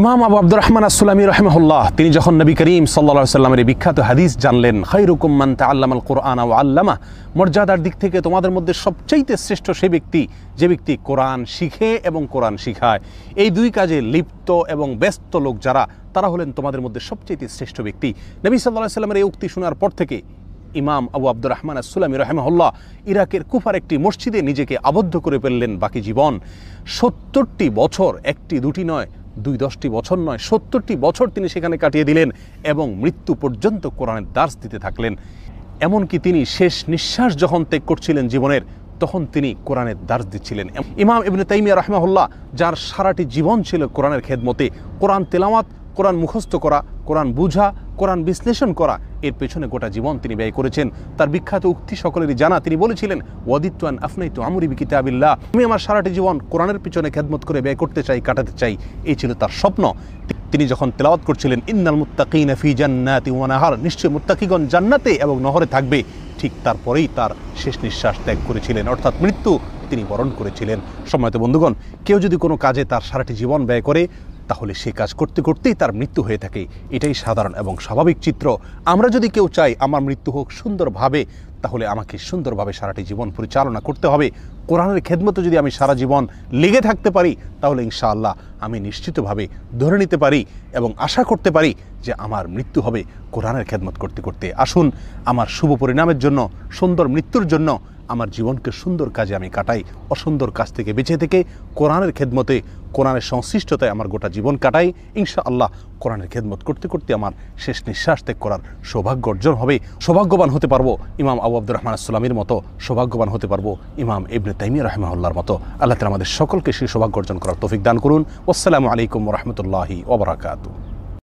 ইমাম আবু আব্দুর রহমান আসসালামী রহমহুল্লাহ তিনি যখন নবী করিম সাল্লা সাল্লামের এই বিখ্যাত হাদিস জানলেন খৈরুকুম্মান তা আল কোরআন ও আল্লামা মর্যাদার দিক থেকে তোমাদের মধ্যে সবচাইতে শ্রেষ্ঠ সে ব্যক্তি যে ব্যক্তি কোরআন শিখে এবং কোরআন শিখায় এই দুই কাজে লিপ্ত এবং ব্যস্ত লোক যারা তারা হলেন তোমাদের মধ্যে সবচেয়ে শ্রেষ্ঠ ব্যক্তি নবী সাল্লাহ সাল্লামের এই উক্তি শোনার পর থেকে ইমাম আবু আব্দুর রহমান আসসালামী রহমহল্লাহ ইরাকের কুফার একটি মসজিদে নিজেকে আবদ্ধ করে ফেললেন বাকি জীবন সত্তরটি বছর একটি দুটি নয় দুই দশটি বছর নয় সত্তরটি বছর তিনি সেখানে কাটিয়ে দিলেন এবং মৃত্যু পর্যন্ত কোরআনের দাস দিতে থাকলেন এমনকি তিনি শেষ নিঃশ্বাস যখন ত্যাগ করছিলেন জীবনের তখন তিনি কোরআনের দাস দিচ্ছিলেন ইমাম ইবনে তাইমিয়া রহমাহুল্লাহ যার সারাটি জীবন ছিল কোরআনের খেদমতে কোরআন তেলামাত কোরআন মুখস্থ করা কোরআন বুঝা কোরআন বিশ্লেষণ করা এর পেছনে গোটা জীবন তিনি ব্যয় করেছেন তার বিখ্যাত উক্তি সকলেরই জানা তিনি বলেছিলেন ওয়াদিত্তান আফনাইতু বিকিত আবিল্লা আমি আমার সারাটি জীবন কোরআনের পিছনে খেদমত করে ব্যয় করতে চাই কাটাতে চাই এই ছিল তার স্বপ্ন তিনি যখন তেলাওয়াত করছিলেন ইন্নাল মুত্তাকিন ফি জান্নাতি ওয়ানাহার নিশ্চয় মুত্তাকিগণ জান্নাতে এবং নহরে থাকবে ঠিক তারপরেই তার শেষ নিঃশ্বাস ত্যাগ করেছিলেন অর্থাৎ মৃত্যু তিনি বরণ করেছিলেন সময়ত বন্ধুগণ কেউ যদি কোনো কাজে তার সারাটি জীবন ব্যয় করে তাহলে সে কাজ করতে করতেই তার মৃত্যু হয়ে থাকে এটাই সাধারণ এবং স্বাভাবিক চিত্র আমরা যদি কেউ চাই আমার মৃত্যু হোক সুন্দরভাবে তাহলে আমাকে সুন্দরভাবে সারাটি জীবন পরিচালনা করতে হবে কোরআনের খেদমতো যদি আমি সারা জীবন লেগে থাকতে পারি তাহলে ইনশাআল্লাহ আমি নিশ্চিতভাবে ধরে নিতে পারি এবং আশা করতে পারি যে আমার মৃত্যু হবে কোরআনের খেদমত করতে করতে আসুন আমার শুভ পরিণামের জন্য সুন্দর মৃত্যুর জন্য আমার জীবনকে সুন্দর কাজে আমি কাটাই অসুন্দর কাজ থেকে বেঁচে থেকে কোরআনের খেদমতে কোরআনের সংশ্লিষ্টতায় আমার গোটা জীবন কাটাই ইনশা আল্লাহ কোরআনের খেদমত করতে করতে আমার শেষ নিঃশ্বাস ত্যাগ করার সৌভাগ্য অর্জন হবে সৌভাগ্যবান হতে পারবো ইমাম আবু আব্দুর রহমান আসসালামের মতো সৌভাগ্যবান হতে পারবো ইমাম ইবনে তাইমিয়া রহমাউল্লার মতো আল্লাহ তালা আমাদের সকলকে সেই সৌভাগ্য অর্জন করার তৌফিক দান করুন আসসালামু আলাইকুম রহমতুল্লাহি ওবরাকাতু